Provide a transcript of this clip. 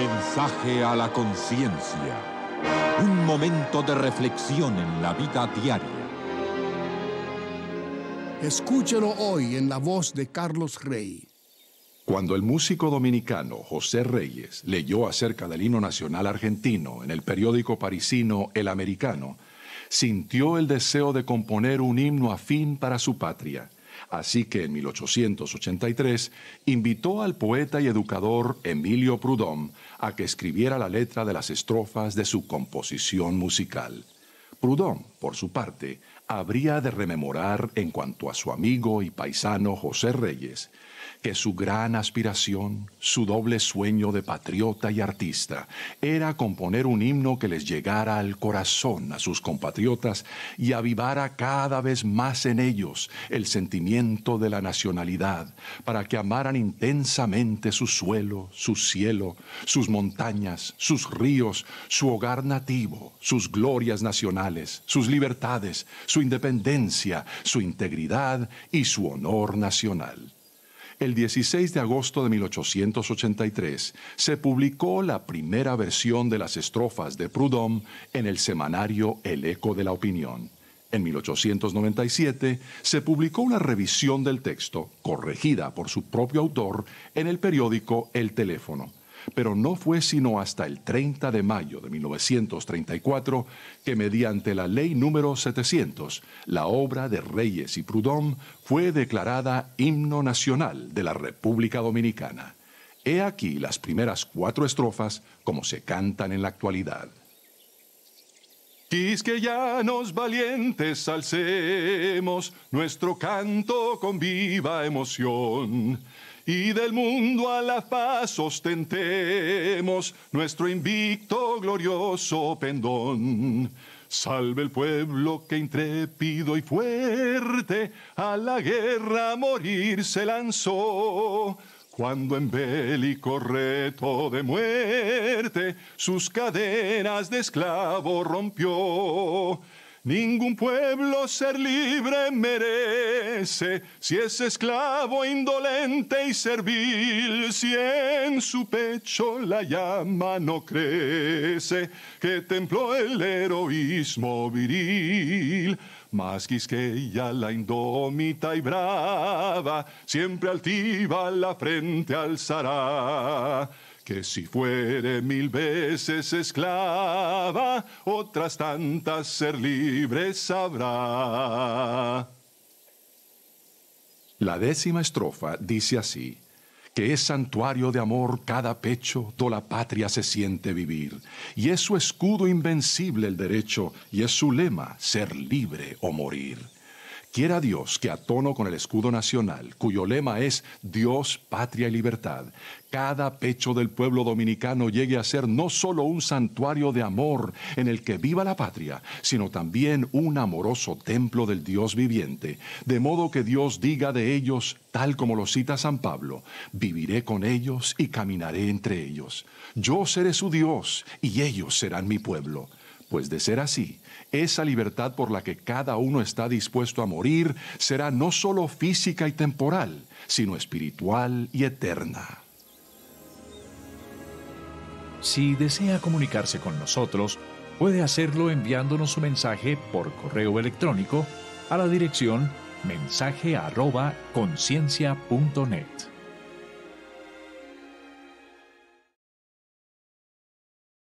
Mensaje a la conciencia. Un momento de reflexión en la vida diaria. Escúchelo hoy en la voz de Carlos Rey. Cuando el músico dominicano José Reyes leyó acerca del himno nacional argentino en el periódico parisino El Americano, sintió el deseo de componer un himno afín para su patria Así que en 1883 invitó al poeta y educador Emilio Prudhomme a que escribiera la letra de las estrofas de su composición musical. prudhomme por su parte, habría de rememorar en cuanto a su amigo y paisano José Reyes que su gran aspiración, su doble sueño de patriota y artista, era componer un himno que les llegara al corazón a sus compatriotas y avivara cada vez más en ellos el sentimiento de la nacionalidad, para que amaran intensamente su suelo, su cielo, sus montañas, sus ríos, su hogar nativo, sus glorias nacionales, sus libertades, su independencia, su integridad y su honor nacional el 16 de agosto de 1883 se publicó la primera versión de las estrofas de Prudhomme en el semanario El Eco de la Opinión. En 1897 se publicó una revisión del texto, corregida por su propio autor, en el periódico El Teléfono pero no fue sino hasta el 30 de mayo de 1934 que mediante la ley número 700, la obra de Reyes y Prudhomme fue declarada himno nacional de la República Dominicana. He aquí las primeras cuatro estrofas como se cantan en la actualidad. nos valientes alcemos nuestro canto con viva emoción y del mundo a la paz ostentemos nuestro invicto glorioso pendón. Salve el pueblo que intrépido y fuerte a la guerra a morir se lanzó. Cuando en bélico reto de muerte sus cadenas de esclavo rompió Ningún pueblo ser libre merece, si es esclavo indolente y servil, si en su pecho la llama no crece, que templó el heroísmo viril. Mas Quisqueya la indómita y brava, siempre altiva la frente alzará que si fuere mil veces esclava, otras tantas ser libre sabrá. La décima estrofa dice así, que es santuario de amor cada pecho, do la patria se siente vivir, y es su escudo invencible el derecho, y es su lema ser libre o morir. Quiera Dios que atono con el escudo nacional, cuyo lema es Dios, patria y libertad, cada pecho del pueblo dominicano llegue a ser no solo un santuario de amor en el que viva la patria, sino también un amoroso templo del Dios viviente, de modo que Dios diga de ellos, tal como lo cita San Pablo, viviré con ellos y caminaré entre ellos. Yo seré su Dios y ellos serán mi pueblo. Pues de ser así, esa libertad por la que cada uno está dispuesto a morir será no solo física y temporal, sino espiritual y eterna. Si desea comunicarse con nosotros, puede hacerlo enviándonos su mensaje por correo electrónico a la dirección mensaje@conciencia.net.